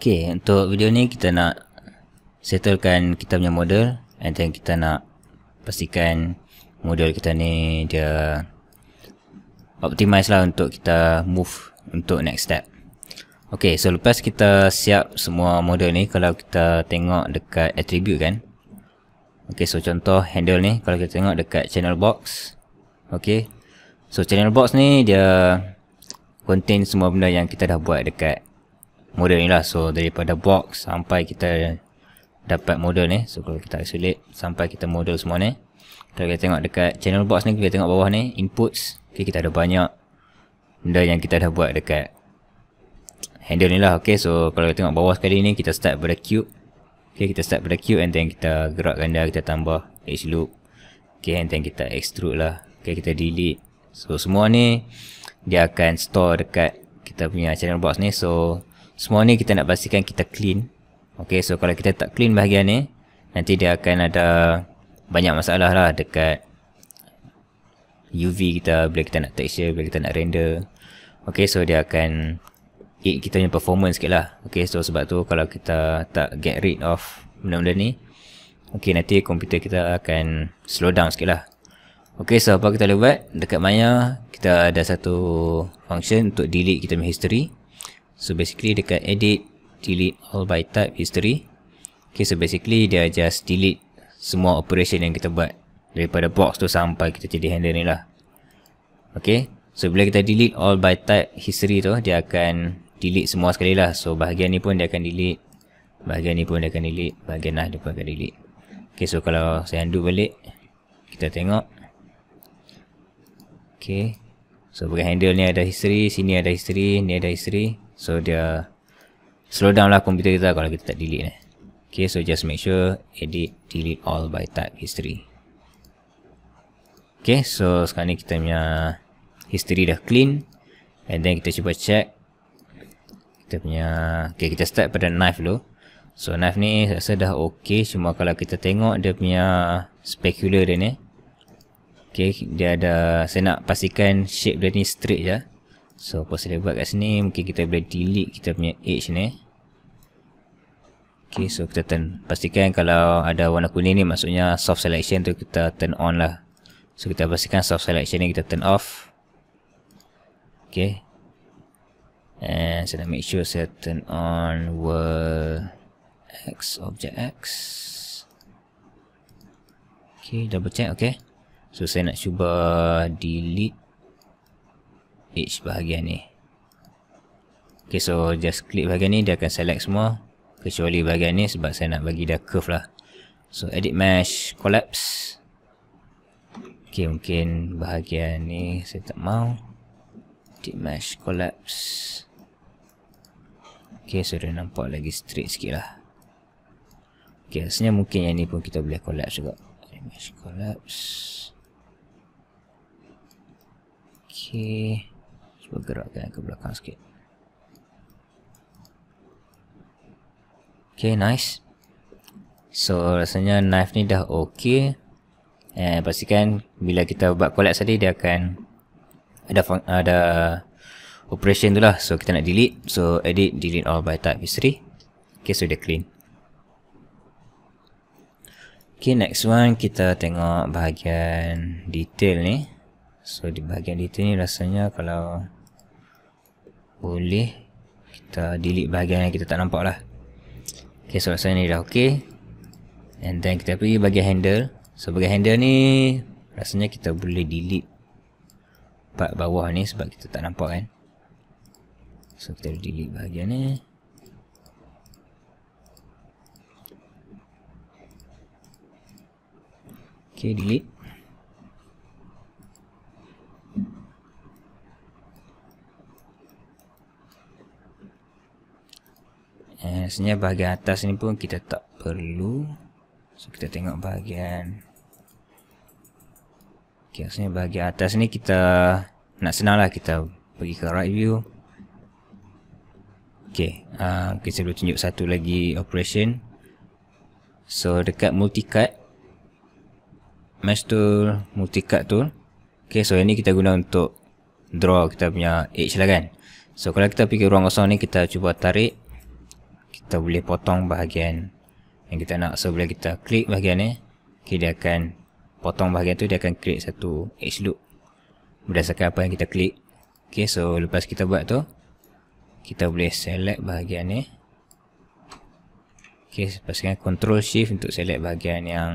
Okay, untuk video ni kita nak settlekan kita punya model and then kita nak pastikan model kita ni dia optimize lah untuk kita move untuk next step Okay, so lepas kita siap semua model ni kalau kita tengok dekat attribute kan Okay, so contoh handle ni kalau kita tengok dekat channel box Okay, so channel box ni dia contain semua benda yang kita dah buat dekat model ni lah so daripada box sampai kita dapat model ni so kalau kita isolate sampai kita model semua ni kalau kita tengok dekat channel box ni kita tengok bawah ni inputs okay, kita ada banyak benda yang kita dah buat dekat handle ni lah ok so kalau kita tengok bawah sekali ni kita start pada cube Okay, kita start pada cube and then kita gerak ganda kita tambah edge loop okay, and then kita extrude lah okay, kita delete so semua ni dia akan store dekat kita punya channel box ni so semua ni kita nak pastikan kita clean ok so kalau kita tak clean bahagian ni nanti dia akan ada banyak masalah lah dekat UV kita bila kita nak texture bila kita nak render ok so dia akan eat kita punya performance sikit lah ok so sebab tu kalau kita tak get rid of benda-benda ni ok nanti komputer kita akan slow down sikit lah ok so apa kita boleh buat dekat maya kita ada satu function untuk delete kita punya history So basically dekat edit, delete all by type history. Okay, so basically dia just delete semua operation yang kita buat daripada box tu sampai kita jadi handle ni lah. Okay, so bila kita delete all by type history tu, dia akan delete semua sekali lah. So bahagian ni pun dia akan delete, bahagian ni pun dia akan delete, bahagian lah dia pun akan delete. Okay, so kalau saya undo balik, kita tengok. Okay, so bukan handle ni ada history, sini ada history, ni ada history. So dia slow down lah komputer kita lah kalau kita tak delete eh. Okay, so just make sure edit delete all by type history. Okay, so sekarang ni kita punya history dah clean. And then kita cuba check. Kita punya, okay kita start pada knife dulu. So knife ni rasa dah okay. Cuma kalau kita tengok dia punya specular dia ni. Okay, dia ada, saya nak pastikan shape dia ni straight je. So apa saya buat kat sini Mungkin kita boleh delete kita punya age ni Okay so kita turn Pastikan kalau ada warna kuning ni Maksudnya soft selection tu kita turn on lah So kita pastikan soft selection ni kita turn off Okay And saya so, nak make sure saya turn on X Object X Okay double check okay So saya nak cuba delete each bahagian ni ok so just click bahagian ni dia akan select semua kecuali bahagian ni sebab saya nak bagi dia curve lah so edit mesh collapse ok mungkin bahagian ni saya tak mau edit mesh collapse ok so dia nampak lagi straight sikit lah ok rasanya mungkin yang ni pun kita boleh collapse juga edit mesh collapse ok cuba gerakkan ke belakang sikit Okay nice So rasanya knife ni dah okay And eh, pastikan bila kita buat collapse tadi dia akan Ada ada operation tu lah So kita nak delete So edit delete all by type history Okay so dia clean Okay next one kita tengok bahagian detail ni So di bahagian detail ni rasanya kalau boleh kita delete bahagian yang kita tak nampak lah ok so rasanya ni dah ok and then kita pergi bagian handle so bagian handle ni rasanya kita boleh delete part bawah ni sebab kita tak nampak kan so kita delete bahagian ni ok delete And eh, sebenarnya bahagian atas ni pun kita tak perlu. So kita tengok bahagian. Okay, sebenarnya bahagian atas ni kita nak senang lah kita pergi ke right view. Okay, uh, okay saya boleh tunjuk satu lagi operation. So dekat multi cut, Mesh tool, cut tool. Okay, so yang ni kita guna untuk draw kita punya edge lah kan. So kalau kita pergi ke ruang kosong ni kita cuba tarik kita boleh potong bahagian yang kita nak so bila kita klik bahagian ni okay, dia akan potong bahagian tu dia akan create satu edge loop berdasarkan apa yang kita klik ok so lepas kita buat tu kita boleh select bahagian ni ok pastikan control shift untuk select bahagian yang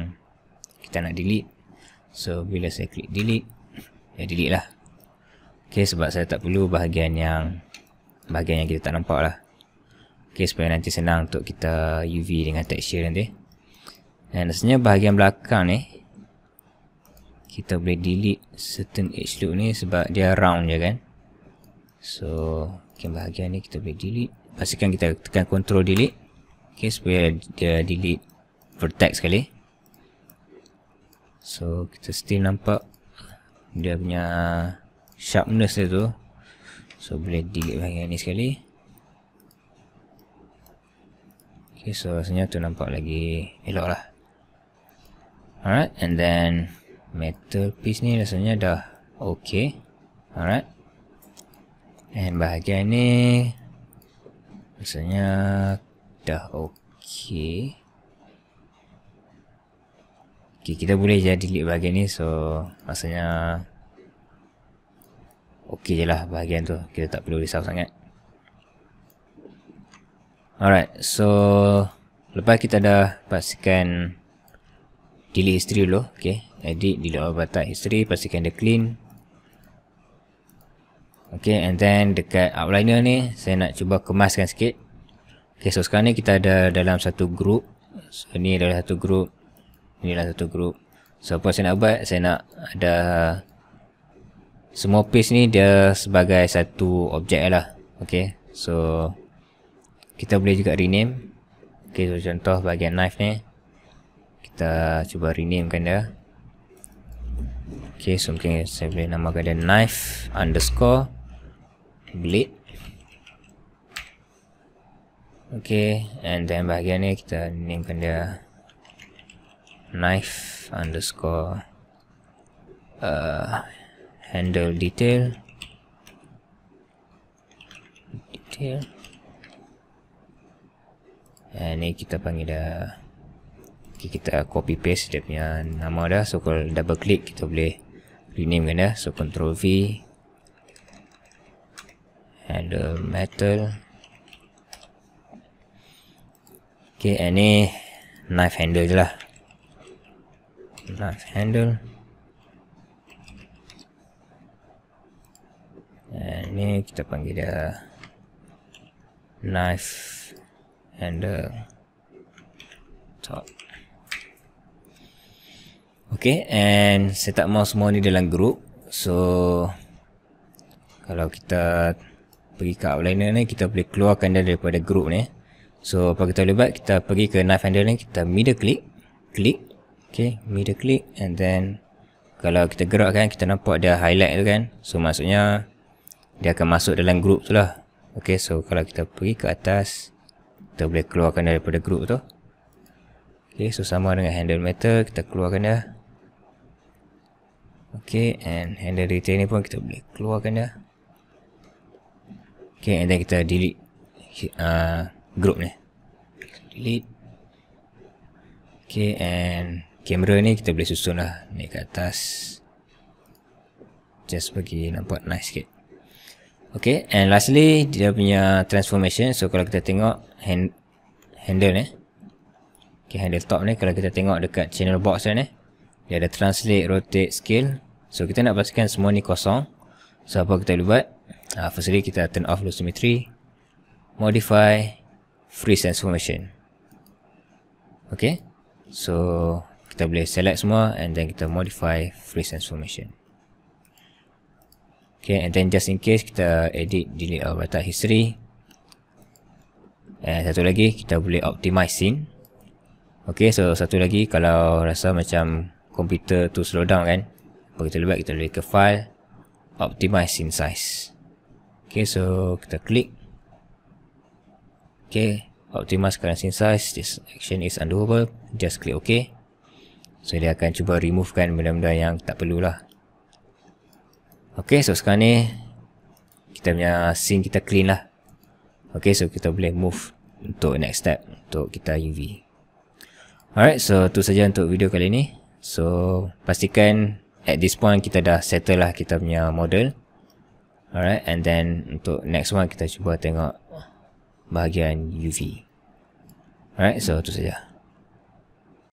kita nak delete so bila saya klik delete ya delete lah ok sebab saya tak perlu bahagian yang bahagian yang kita tak nampak lah okay, supaya nanti senang untuk kita UV dengan texture nanti dan rasanya bahagian belakang ni kita boleh delete certain edge loop ni sebab dia round je kan so okay, bahagian ni kita boleh delete pastikan kita tekan control delete okay, supaya dia delete vertex sekali so kita still nampak dia punya sharpness dia tu so boleh delete bahagian ni sekali Okay, so rasanya tu nampak lagi elok lah. Alright, and then metal piece ni rasanya dah okay. Alright. And bahagian ni rasanya dah okay. Okay, kita boleh jadi delete bahagian ni so rasanya okay je lah bahagian tu. Kita tak perlu risau sangat. Alright, so lepas kita dah pastikan delete history dulu, okay. Edit delete data history, pastikan dia clean. Okay, and then dekat outliner ni saya nak cuba kemaskan sikit. Okay, so sekarang ni kita ada dalam satu group. So ni adalah satu group. Ni adalah satu group. So apa saya nak buat? Saya nak ada semua piece ni dia sebagai satu objek lah. Okay, so kita boleh juga rename ok so contoh bahagian knife ni kita cuba rename kan dia ok so mungkin saya boleh namakan dia knife underscore blade ok and then bahagian ni kita rename kan dia knife underscore uh, handle detail detail uh, ni kita panggil dah okay, kita copy paste dia punya nama dah so kalau double click kita boleh rename kan dah so control V handle metal Okay, and ni knife handle je lah knife handle and ni kita panggil dia knife and uh, top okay and set up mouse semua ni dalam group so kalau kita pergi ke outliner ni kita boleh keluarkan dia daripada group ni so apa kita boleh buat kita pergi ke knife handle ni kita middle click click okay middle click and then kalau kita gerakkan, kan kita nampak dia highlight tu kan so maksudnya dia akan masuk dalam group tu lah okay so kalau kita pergi ke atas kita boleh keluarkan daripada group tu ok so sama dengan handle metal kita keluarkan dia ok and handle retain ni pun kita boleh keluarkan dia ok and then kita delete uh, group ni delete ok and kamera ni kita boleh susun lah naik ke atas just bagi nampak nice sikit Okay, and lastly dia punya transformation. So kalau kita tengok hand, handle ni. Eh. Okay, handle top ni kalau kita tengok dekat channel box ni. Eh, dia ada translate, rotate, scale. So kita nak pastikan semua ni kosong. So apa kita buat? Uh, firstly kita turn off loose symmetry. Modify. Freeze transformation. Okay. So kita boleh select semua and then kita modify freeze transformation. Okay, and then just in case kita edit delete all data history. Eh satu lagi kita boleh optimize scene. Okay, so satu lagi kalau rasa macam komputer tu slow down kan. Bagi kita lebih kita boleh ke file optimize scene size. Okay, so kita klik. Okay, optimize current scene size. This action is undoable. Just click okay. So dia akan cuba removekan benda-benda yang tak perlu lah. Okay, so sekarang ni kita punya scene kita clean lah. Okay, so kita boleh move untuk next step untuk kita UV. Alright, so tu saja untuk video kali ni. So, pastikan at this point kita dah settle lah kita punya model. Alright, and then untuk next one kita cuba tengok bahagian UV. Alright, so tu saja.